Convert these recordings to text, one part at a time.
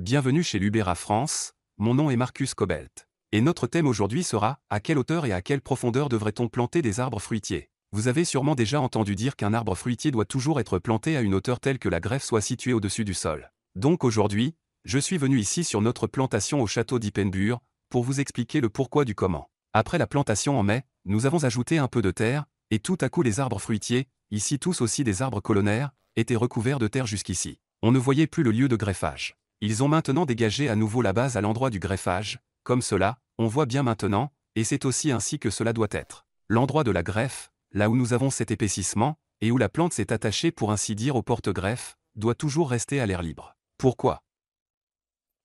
Bienvenue chez Lubera France, mon nom est Marcus Cobelt. Et notre thème aujourd'hui sera À quelle hauteur et à quelle profondeur devrait-on planter des arbres fruitiers Vous avez sûrement déjà entendu dire qu'un arbre fruitier doit toujours être planté à une hauteur telle que la greffe soit située au-dessus du sol. Donc aujourd'hui, je suis venu ici sur notre plantation au château d'Ippenbure pour vous expliquer le pourquoi du comment. Après la plantation en mai, nous avons ajouté un peu de terre, et tout à coup les arbres fruitiers, ici tous aussi des arbres colonnaires, étaient recouverts de terre jusqu'ici. On ne voyait plus le lieu de greffage. Ils ont maintenant dégagé à nouveau la base à l'endroit du greffage, comme cela, on voit bien maintenant, et c'est aussi ainsi que cela doit être. L'endroit de la greffe, là où nous avons cet épaississement, et où la plante s'est attachée pour ainsi dire au porte-greffe, doit toujours rester à l'air libre. Pourquoi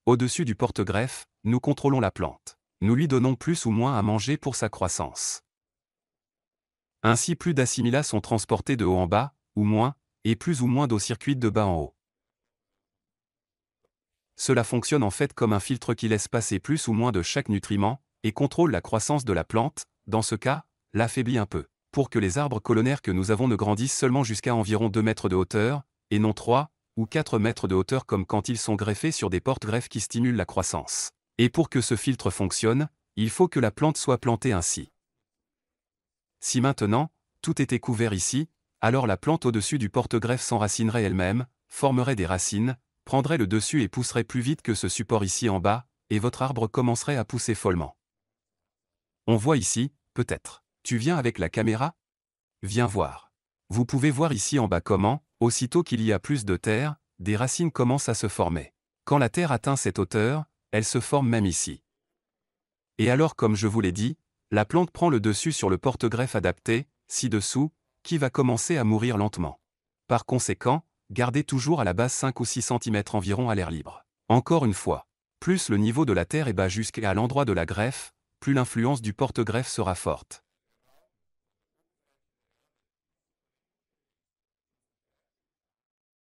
Au-dessus du porte-greffe, nous contrôlons la plante. Nous lui donnons plus ou moins à manger pour sa croissance. Ainsi plus d'assimilats sont transportés de haut en bas, ou moins, et plus ou moins d'eau circuite de bas en haut. Cela fonctionne en fait comme un filtre qui laisse passer plus ou moins de chaque nutriment, et contrôle la croissance de la plante, dans ce cas, l'affaiblit un peu, pour que les arbres colonnaires que nous avons ne grandissent seulement jusqu'à environ 2 mètres de hauteur, et non 3 ou 4 mètres de hauteur comme quand ils sont greffés sur des porte-greffes qui stimulent la croissance. Et pour que ce filtre fonctionne, il faut que la plante soit plantée ainsi. Si maintenant, tout était couvert ici, alors la plante au-dessus du porte-greffe s'enracinerait elle-même, formerait des racines, prendrait le dessus et pousserait plus vite que ce support ici en bas, et votre arbre commencerait à pousser follement. On voit ici, peut-être. Tu viens avec la caméra Viens voir. Vous pouvez voir ici en bas comment, aussitôt qu'il y a plus de terre, des racines commencent à se former. Quand la terre atteint cette hauteur, elle se forme même ici. Et alors comme je vous l'ai dit, la plante prend le dessus sur le porte-greffe adapté, ci-dessous, qui va commencer à mourir lentement. Par conséquent, gardez toujours à la base 5 ou 6 cm environ à l'air libre. Encore une fois, plus le niveau de la terre est bas jusqu'à l'endroit de la greffe, plus l'influence du porte-greffe sera forte.